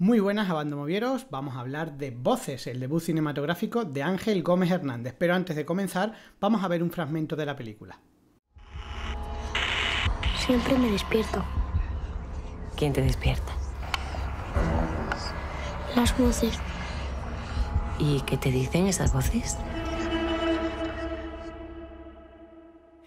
Muy buenas, movieros, Vamos a hablar de Voces, el debut cinematográfico de Ángel Gómez Hernández. Pero antes de comenzar, vamos a ver un fragmento de la película. Siempre me despierto. ¿Quién te despierta? Las voces. ¿Y qué te dicen esas voces?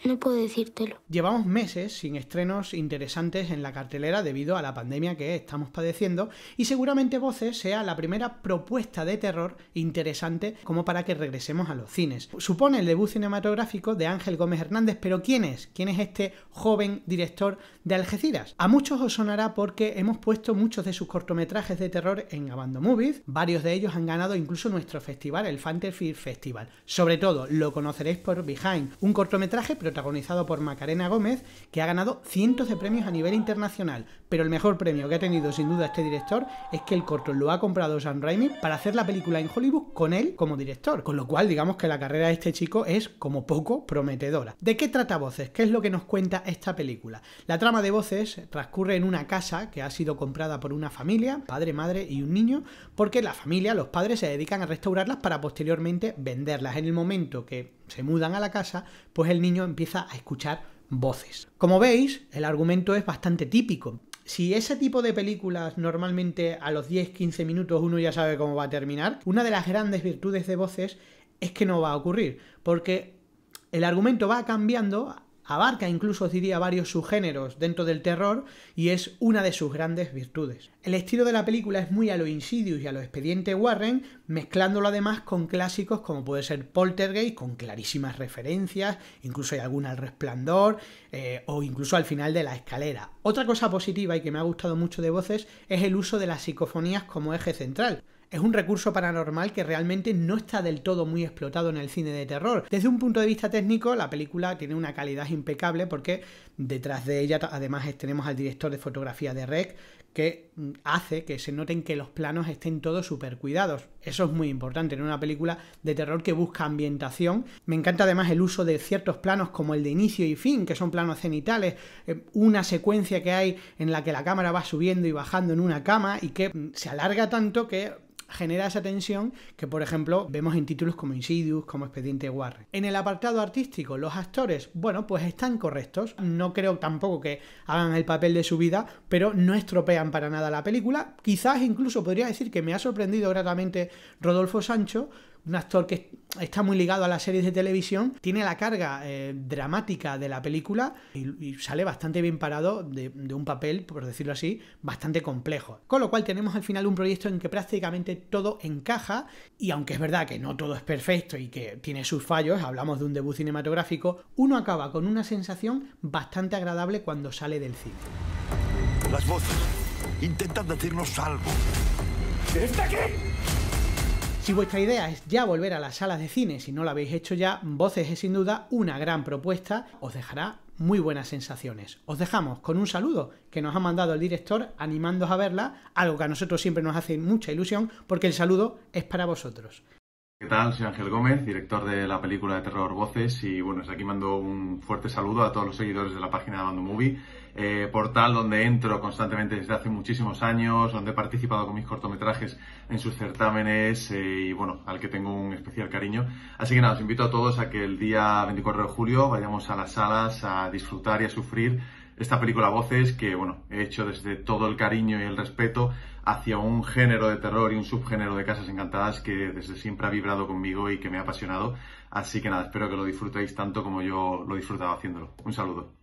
No puedo decírtelo. Llevamos meses sin estrenos interesantes en la cartelera debido a la pandemia que estamos padeciendo y seguramente Voces sea la primera propuesta de terror interesante como para que regresemos a los cines. Supone el debut cinematográfico de Ángel Gómez Hernández, pero ¿quién es? ¿Quién es este joven director de Algeciras? A muchos os sonará porque hemos puesto muchos de sus cortometrajes de terror en Abando Movies, varios de ellos han ganado incluso nuestro festival, el Fantasy Festival. Sobre todo lo conoceréis por Behind, un cortometraje pero protagonizado por Macarena Gómez, que ha ganado cientos de premios a nivel internacional. Pero el mejor premio que ha tenido sin duda este director es que el corto lo ha comprado Sam Raimi para hacer la película en Hollywood con él como director. Con lo cual, digamos que la carrera de este chico es como poco prometedora. ¿De qué trata Voces? ¿Qué es lo que nos cuenta esta película? La trama de Voces transcurre en una casa que ha sido comprada por una familia, padre, madre y un niño, porque la familia, los padres, se dedican a restaurarlas para posteriormente venderlas. En el momento que se mudan a la casa, pues el niño empieza a escuchar voces. Como veis, el argumento es bastante típico. Si ese tipo de películas normalmente a los 10-15 minutos uno ya sabe cómo va a terminar, una de las grandes virtudes de voces es que no va a ocurrir, porque el argumento va cambiando abarca incluso diría varios subgéneros dentro del terror y es una de sus grandes virtudes. El estilo de la película es muy a lo Insidious y a lo Expediente Warren, mezclándolo además con clásicos como puede ser Poltergeist, con clarísimas referencias, incluso hay alguna al Resplandor eh, o incluso al final de la escalera. Otra cosa positiva y que me ha gustado mucho de Voces es el uso de las psicofonías como eje central es un recurso paranormal que realmente no está del todo muy explotado en el cine de terror. Desde un punto de vista técnico, la película tiene una calidad impecable porque detrás de ella además tenemos al director de fotografía de Rec, que mm, hace que se noten que los planos estén todos súper cuidados. Eso es muy importante en una película de terror que busca ambientación. Me encanta además el uso de ciertos planos como el de inicio y fin, que son planos cenitales, eh, una secuencia que hay en la que la cámara va subiendo y bajando en una cama y que mm, se alarga tanto que genera esa tensión que, por ejemplo, vemos en títulos como Insidious, como Expediente Warren. En el apartado artístico, los actores, bueno, pues están correctos. No creo tampoco que hagan el papel de su vida, pero no estropean para nada la película. Quizás incluso podría decir que me ha sorprendido gratamente Rodolfo Sancho, un actor que está muy ligado a las series de televisión, tiene la carga eh, dramática de la película y, sale bastante bien parado de, un papel, por decirlo así, bastante complejo. Con lo cual tenemos al final un proyecto en que prácticamente todo encaja y aunque es verdad que no todo es perfecto y que tiene sus fallos, hablamos de un debut cinematográfico, uno acaba con una sensación bastante agradable cuando sale del cine. Las voces intentan decirnos algo. ¡Está aquí! Si vuestra idea es ya volver a las salas de cine, si no lo habéis hecho ya, Voces es sin duda una gran propuesta, os dejará muy buenas sensaciones. Os dejamos con un saludo que nos ha mandado el director animándoos a verla, algo que a nosotros siempre nos hace mucha ilusión porque el saludo es para vosotros. ¿Qué tal? Soy Ángel Gómez, director de la película de terror Voces y bueno, desde aquí mando un fuerte saludo a todos los seguidores de la página de Mando Movie, eh, portal donde entro constantemente desde hace muchísimos años, donde he participado con mis cortometrajes en sus certámenes eh, y bueno, al que tengo un especial cariño. Así que nada, os invito a todos a que el día 24 de julio vayamos a las salas a disfrutar y a sufrir esta película Voces que, bueno, he hecho desde todo el cariño y el respeto hacia un género de terror y un subgénero de Casas Encantadas que desde siempre ha vibrado conmigo y que me ha apasionado. Así que nada, espero que lo disfrutéis tanto como yo lo disfrutaba haciéndolo. Un saludo.